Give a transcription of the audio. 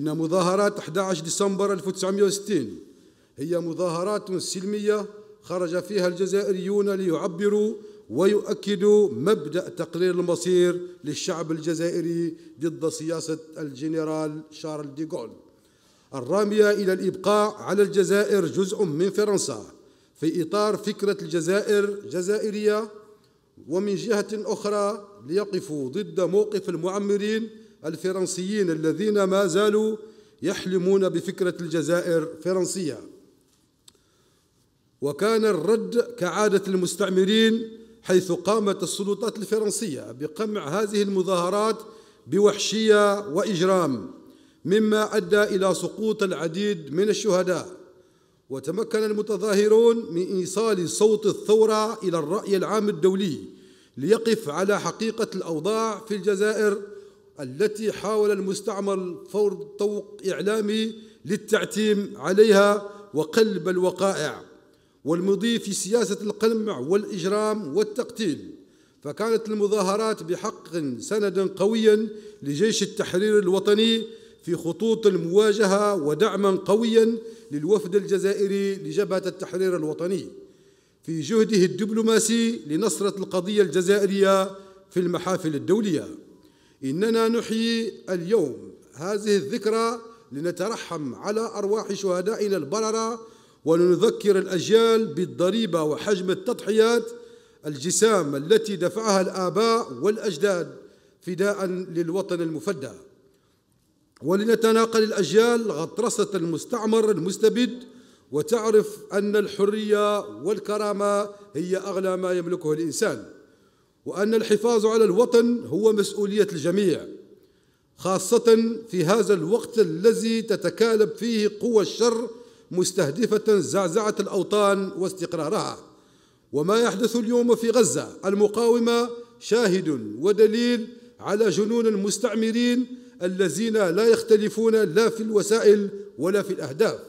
إن مظاهرات 11 ديسمبر 1960 هي مظاهرات سلمية خرج فيها الجزائريون ليعبروا ويؤكدوا مبدأ تقرير المصير للشعب الجزائري ضد سياسة الجنرال شارل ديغول الرامية إلى الإبقاء على الجزائر جزء من فرنسا في إطار فكرة الجزائر جزائرية ومن جهة أخرى ليقفوا ضد موقف المعمرين الفرنسيين الذين ما زالوا يحلمون بفكرة الجزائر فرنسية وكان الرد كعادة المستعمرين حيث قامت السلطات الفرنسية بقمع هذه المظاهرات بوحشية وإجرام مما أدى إلى سقوط العديد من الشهداء وتمكن المتظاهرون من إيصال صوت الثورة إلى الرأي العام الدولي ليقف على حقيقة الأوضاع في الجزائر التي حاول المستعمر فرض طوق إعلامي للتعتيم عليها وقلب الوقائع والمضي في سياسة القمع والإجرام والتقتيل فكانت المظاهرات بحق سندا قويا لجيش التحرير الوطني في خطوط المواجهة ودعما قويا للوفد الجزائري لجبهة التحرير الوطني في جهده الدبلوماسي لنصرة القضية الجزائرية في المحافل الدولية إننا نحيي اليوم هذه الذكرى لنترحم على أرواح شهدائنا البررة ونذكر الأجيال بالضريبة وحجم التضحيات الجسام التي دفعها الآباء والأجداد فداء للوطن المفدى ولنتناقل الأجيال غطرسة المستعمر المستبد وتعرف أن الحرية والكرامة هي أغلى ما يملكه الإنسان وأن الحفاظ على الوطن هو مسؤولية الجميع خاصة في هذا الوقت الذي تتكالب فيه قوى الشر مستهدفة زعزعة الأوطان واستقرارها وما يحدث اليوم في غزة المقاومة شاهد ودليل على جنون المستعمرين الذين لا يختلفون لا في الوسائل ولا في الأهداف